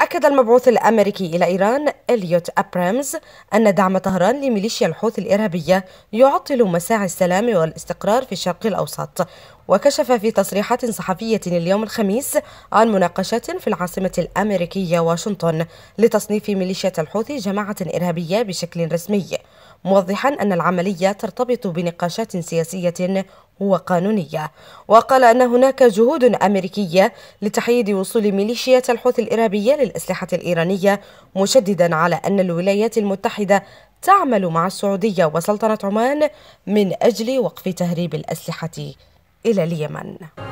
أكد المبعوث الأمريكي إلى إيران إليوت أبرامز أن دعم طهران لميليشيا الحوثي الإرهابية يعطل مساعي السلام والاستقرار في الشرق الأوسط وكشف في تصريحات صحفية اليوم الخميس عن مناقشات في العاصمة الأمريكية واشنطن لتصنيف ميليشيا الحوثي جماعة إرهابية بشكل رسمي موضحا أن العملية ترتبط بنقاشات سياسية وقانونية وقال أن هناك جهود أمريكية لتحييد وصول ميليشيا الحوثي الإرهابية للأسلحة الإيرانية مشددا على أن الولايات المتحدة تعمل مع السعودية وسلطنة عمان من أجل وقف تهريب الأسلحة إلى اليمن